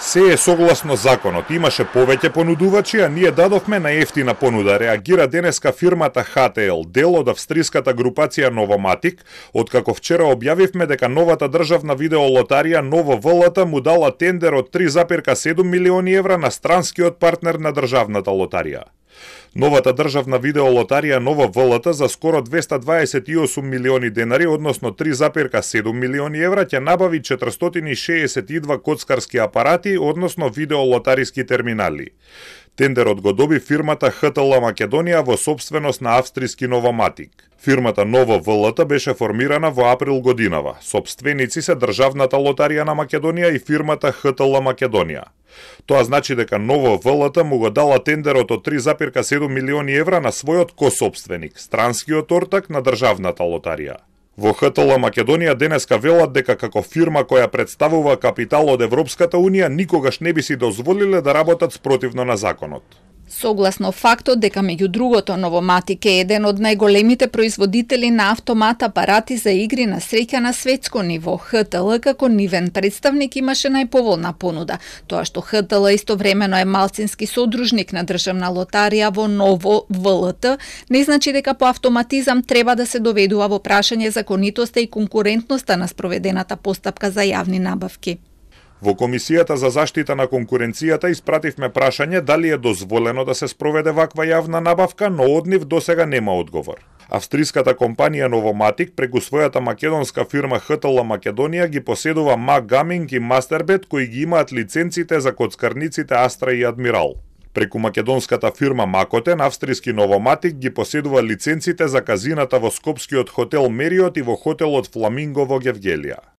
Се е согласно законот. Имаше повеќе понудувачи, а ние дадовме на ефтина понуда. Реагира денеска фирмата HTL, дел од австриската групација Новоматик, откако вчера објавивме дека новата државна видеолотарија Ново ВЛТ му дала тендер од 3,7 милиони евра на странскиот партнер на државната лотарија. Новата државна видеолотарија Нова ВЛТ за скоро 228 милиони денари, односно 3,7 милиони евра, ќе набави 462 коцкарски апарати, односно видеолотариски терминали. Тендерот го доби фирмата ХТЛ Македонија во собственост на австријски Новоматик. Фирмата Нова ВЛТ беше формирана во април годинава. Собственици се Државната лотарија на Македонија и фирмата ХТЛ Македонија. Тоа значи дека ново ВЛТ му го дала тендерот од 3,7 милиони евра на својот кособственик, странскиот ортак на државната лотарија. Во ХТЛ Македонија денеска велат дека како фирма која представува капитал од Европската Унија никогаш не би си дозволиле да работат спротивно на законот. Согласно фактот дека меѓу другото Новоматик е еден од најголемите производители на автомат апарати за игри на среќа на светско ниво, ХТЛ како нивен представник имаше најповолна понуда, тоа што ХТЛ истовремено е малцински содружник на државна лотарија во ново ВЛТ, не значи дека по автоматизам треба да се доведува во прашање законитоста и конкурентноста на спроведената постапка за јавни набавки. Во Комисијата за заштита на конкуренцијата испративме прашање дали е дозволено да се спроведе ваква јавна набавка, но од нив сега нема одговор. Австриската компанија Новоматик преку својата македонска фирма ХТЛ Македонија ги поседува Ма Gaming и Мастербет кои ги имаат лиценците за коцкарниците Астра и Адмирал. Преку македонската фирма Макотен, австријски Новоматик ги поседува лиценците за казината во Скопскиот хотел Мериот и во хотелот Фламинго во Гевгелија.